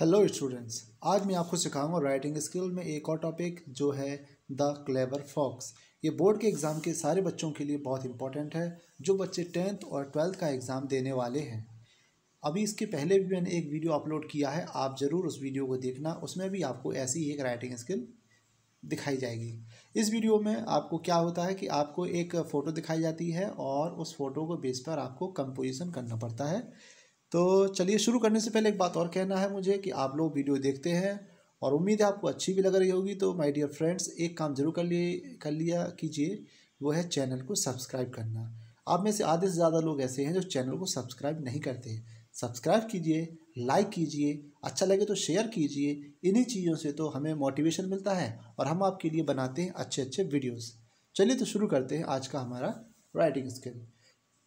hello students आज मैं आपको सिखाऊंगा राइटिंग स्किल में एक और टॉपिक जो है द क्लेवर फॉक्स ये बोर्ड के एग्ज़ाम के सारे बच्चों के लिए बहुत इंपॉर्टेंट है जो बच्चे टेंथ और ट्वेल्थ का एग्ज़ाम देने वाले हैं अभी इसके पहले भी मैंने एक वीडियो अपलोड किया है आप ज़रूर उस वीडियो को देखना उसमें भी आपको ऐसी ही एक राइटिंग स्किल दिखाई जाएगी इस वीडियो में आपको क्या होता है कि आपको एक फ़ोटो दिखाई जाती है और उस फोटो को बेस पर आपको कंपोजिशन करना पड़ता है तो चलिए शुरू करने से पहले एक बात और कहना है मुझे कि आप लोग वीडियो देखते हैं और उम्मीद है आपको अच्छी भी लग रही होगी तो माय डियर फ्रेंड्स एक काम जरूर कर लिए कर लिया कीजिए वो है चैनल को सब्सक्राइब करना आप में से आधे से ज़्यादा लोग ऐसे हैं जो चैनल को सब्सक्राइब नहीं करते सब्सक्राइब कीजिए लाइक कीजिए अच्छा लगे तो शेयर कीजिए इन्हीं चीज़ों से तो हमें मोटिवेशन मिलता है और हम आपके लिए बनाते हैं अच्छे अच्छे वीडियोज़ चलिए तो शुरू करते हैं आज का हमारा राइटिंग स्किल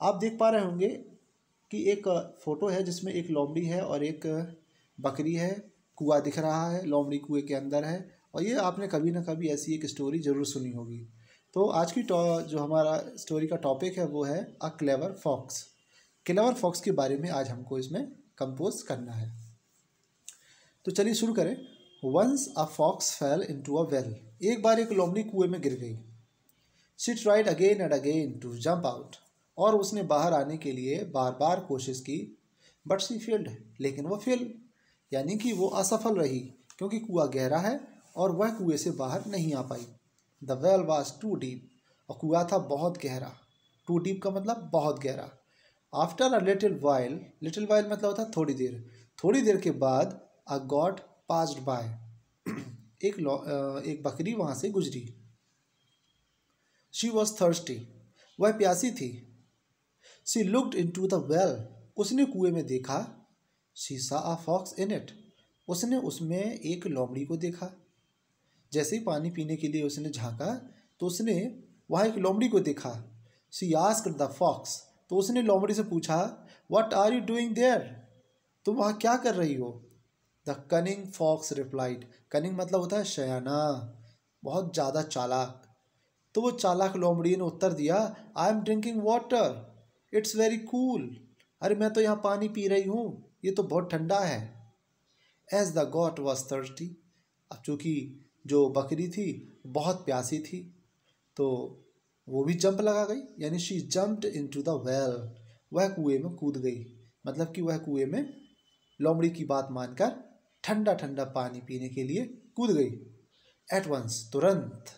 आप देख पा रहे होंगे की एक फ़ोटो है जिसमें एक लोमड़ी है और एक बकरी है कुआ दिख रहा है लोमड़ी कुएँ के अंदर है और ये आपने कभी ना कभी ऐसी एक स्टोरी ज़रूर सुनी होगी तो आज की जो हमारा स्टोरी का टॉपिक है वो है a clever fox clever fox के बारे में आज हमको इसमें कंपोज करना है तो चलिए शुरू करें once a fox fell into a well एक बार एक लोमड़ी कुएं में गिर गई she tried again and again to jump out और उसने बाहर आने के लिए बार बार कोशिश की बट सी फेल्ड लेकिन वह फेल यानी कि वो असफल रही क्योंकि कुआ गहरा है और वह कुएं से बाहर नहीं आ पाई the well was too deep और कुआ था बहुत गहरा टू डीप का मतलब बहुत गहरा after a little while little while मतलब होता थोड़ी देर थोड़ी देर के बाद अ गॉड पास्ड बाय एक एक बकरी वहाँ से गुजरी शी वॉज थर्स्टी वह प्यासी थी she looked into the well उसने कुएं में देखा सी सा आ फॉक्स इन इट उसने उसमें एक लोमड़ी को देखा जैसे ही पानी पीने के लिए उसने झांका तो उसने वहाँ एक लोमड़ी को देखा सी आस्क द फॉक्स तो उसने लोमड़ी से पूछा what are you doing there तुम वहाँ क्या कर रही हो the cunning fox replied cunning मतलब होता है शयाना बहुत ज़्यादा चालाक तो वो चालाक लोमड़ी ने उत्तर दिया I am drinking water it's very cool अरे मैं तो यहाँ पानी पी रही हूँ ये तो बहुत ठंडा है as the goat was thirsty अब चूँकि जो बकरी थी बहुत प्यासी थी तो वो भी जंप लगा गई यानी she jumped into the well वह कुएं में कूद गई मतलब कि वह कुएं में लोमड़ी की बात मानकर ठंडा ठंडा पानी पीने के लिए कूद गई एट वंस तुरंत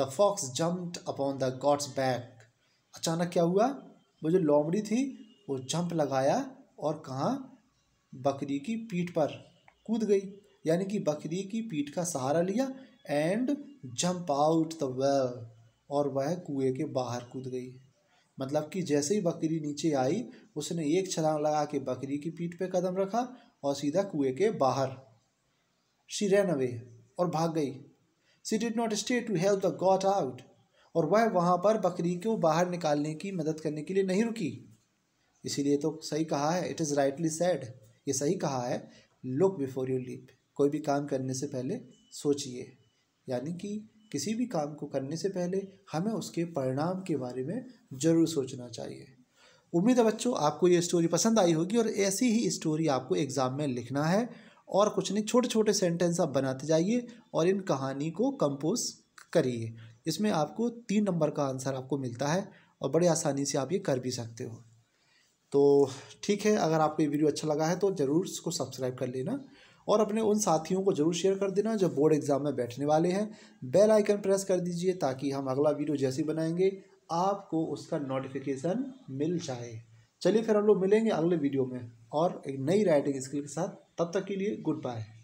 the fox jumped upon the goat's back अचानक क्या हुआ वो जो लोमड़ी थी वो जंप लगाया और कहाँ बकरी की पीठ पर कूद गई यानी कि बकरी की पीठ का सहारा लिया and jump out the well और वह कुएं के बाहर कूद गई मतलब कि जैसे ही बकरी नीचे आई उसने एक छलांग लगा के बकरी की पीठ पे कदम रखा और सीधा कुएं के बाहर शी रैन अवे और भाग गई she did not stay to help the goat out और वह वहाँ पर बकरी को बाहर निकालने की मदद करने के लिए नहीं रुकी इसीलिए तो सही कहा है इट इज़ राइटली सैड ये सही कहा है लुक बिफोर यू लीप कोई भी काम करने से पहले सोचिए यानी कि किसी भी काम को करने से पहले हमें उसके परिणाम के बारे में ज़रूर सोचना चाहिए उम्मीद है बच्चों आपको ये स्टोरी पसंद आई होगी और ऐसी ही स्टोरी आपको एग्ज़ाम में लिखना है और कुछ नहीं छोटे छोटे सेंटेंस आप बनाते जाइए और इन कहानी को कंपोज करिए इसमें आपको तीन नंबर का आंसर आपको मिलता है और बड़े आसानी से आप ये कर भी सकते हो तो ठीक है अगर आपको ये वीडियो अच्छा लगा है तो ज़रूर इसको सब्सक्राइब कर लेना और अपने उन साथियों को जरूर शेयर कर देना जो बोर्ड एग्ज़ाम में बैठने वाले हैं बेल आइकन प्रेस कर दीजिए ताकि हम अगला वीडियो जैसे बनाएंगे आपको उसका नोटिफिकेशन मिल जाए चलिए फिर हम लोग मिलेंगे अगले वीडियो में और एक नई राइटिंग स्किल के साथ तब तक के लिए गुड बाय